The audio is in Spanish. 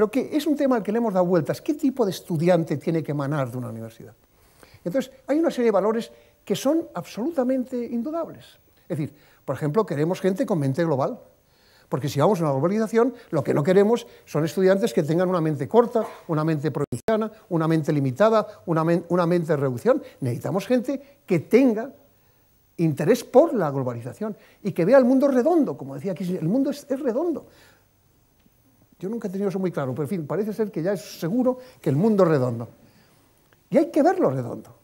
Pero que es un tema al que le hemos dado vueltas. ¿Qué tipo de estudiante tiene que emanar de una universidad? Entonces, hay una serie de valores que son absolutamente indudables. Es decir, por ejemplo, queremos gente con mente global. Porque si vamos a una globalización, lo que no queremos son estudiantes que tengan una mente corta, una mente provinciana, una mente limitada, una, mente de reducción. Necesitamos gente que tenga interés por la globalización y que vea el mundo redondo, como decía aquí, el mundo es redondo. Yo nunca he tenido eso muy claro, pero en fin, parece ser que ya es seguro que el mundo es redondo. Y hay que verlo redondo.